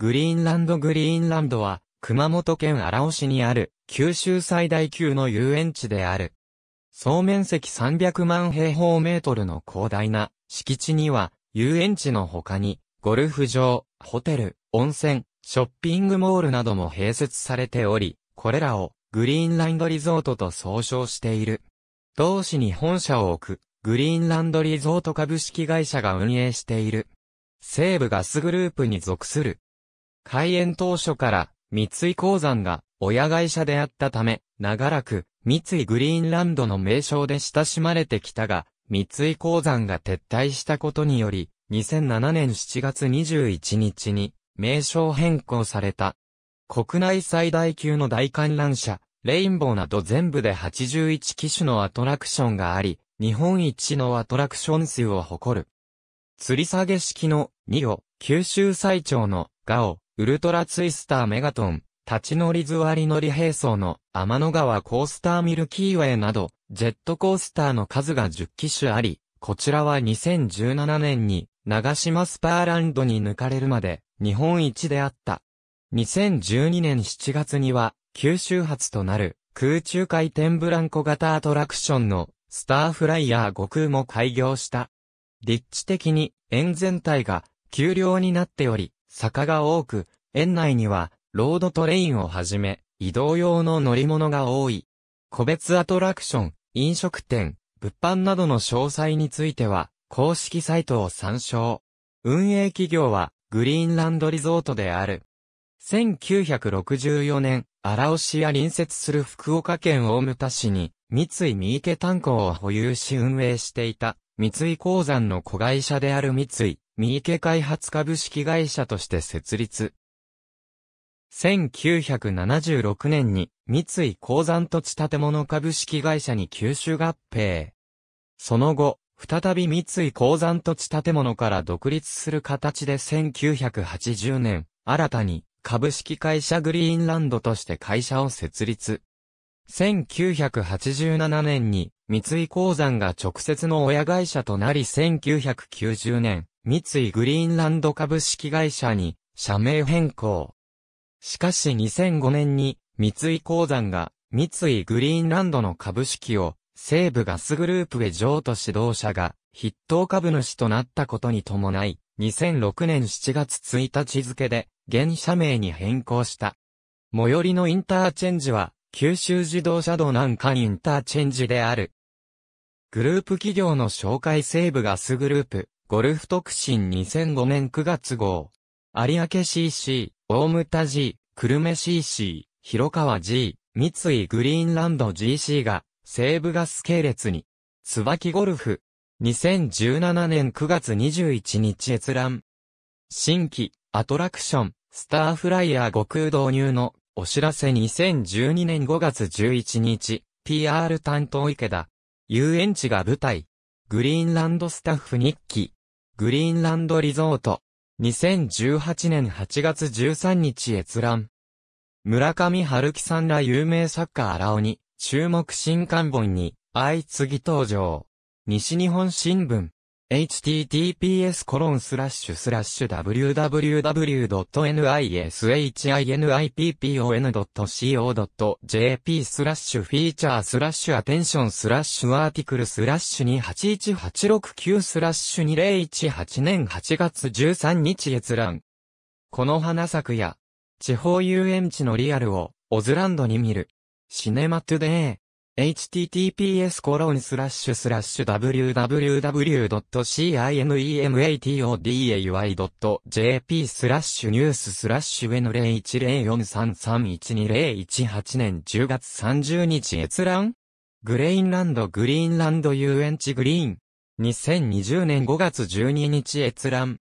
グリーンランドグリーンランドは、熊本県荒尾市にある、九州最大級の遊園地である。総面積300万平方メートルの広大な敷地には、遊園地の他に、ゴルフ場、ホテル、温泉、ショッピングモールなども併設されており、これらをグリーンランドリゾートと総称している。同市に本社を置く、グリーンランドリゾート株式会社が運営している。西部ガスグループに属する開園当初から三井鉱山が親会社であったため、長らく三井グリーンランドの名称で親しまれてきたが、三井鉱山が撤退したことにより、2007年7月21日に名称変更された。国内最大級の大観覧車、レインボーなど全部で81機種のアトラクションがあり、日本一のアトラクション数を誇る。吊り下げ式の2を九州最長のガオ、ウルトラツイスターメガトン、立ち乗り座り乗り並走の天の川コースターミルキーウェイなど、ジェットコースターの数が10機種あり、こちらは2017年に長島スパーランドに抜かれるまで日本一であった。2012年7月には九州発となる空中回転ブランコ型アトラクションのスターフライヤー悟空も開業した。立地的に円全体が丘陵になっており、坂が多く、園内には、ロードトレインをはじめ、移動用の乗り物が多い。個別アトラクション、飲食店、物販などの詳細については、公式サイトを参照。運営企業は、グリーンランドリゾートである。1964年、荒尾市や隣接する福岡県大牟田市に、三井三池炭鉱を保有し運営していた、三井鉱山の子会社である三井三池開発株式会社として設立。1976年に三井鉱山土地建物株式会社に吸収合併。その後、再び三井鉱山土地建物から独立する形で1980年、新たに株式会社グリーンランドとして会社を設立。1987年に三井鉱山が直接の親会社となり1990年、三井グリーンランド株式会社に社名変更。しかし2005年に三井鉱山が三井グリーンランドの株式を西部ガスグループへ譲渡指導者が筆頭株主となったことに伴い、2006年7月1日付で現社名に変更した。最寄りのインターチェンジは九州自動車道南下インターチェンジである。グループ企業の紹介西部ガスグループ、ゴルフ特進2005年9月号。有明 CC、大牟田 G、久留米 CC、広川 G、三井グリーンランド GC が、西部ガス系列に。椿ゴルフ。2017年9月21日閲覧。新規、アトラクション、スターフライヤー悟空導入の、お知らせ2012年5月11日、PR 担当池田。遊園地が舞台。グリーンランドスタッフ日記。グリーンランドリゾート。2018年8月13日閲覧。村上春樹さんら有名作家荒尾に、注目新刊本に、相次ぎ登場。西日本新聞。https://www.nishinipon.co.jp スラッシュフィーチャースラッシュアテンションスラッシュアーティクルスラッシュ281869スラッシュ2018年8月13日閲覧。この花作や、地方遊園地のリアルを、オズランドに見る。シネマトゥデー。https://www.cinematoday.jp スラッシュニューススラッシュ N010433120118 年10月30日閲覧グレインランドグリーンランド遊園地グリーン2020年5月12日閲覧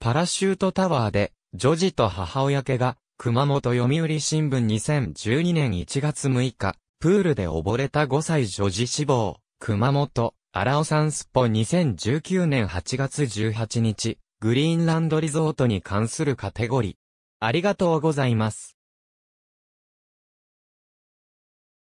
パラシュートタワーで女児と母親家が熊本読売新聞2012年1月6日プールで溺れた5歳女児死亡、熊本、荒尾さすスポ2019年8月18日、グリーンランドリゾートに関するカテゴリー。ありがとうございます。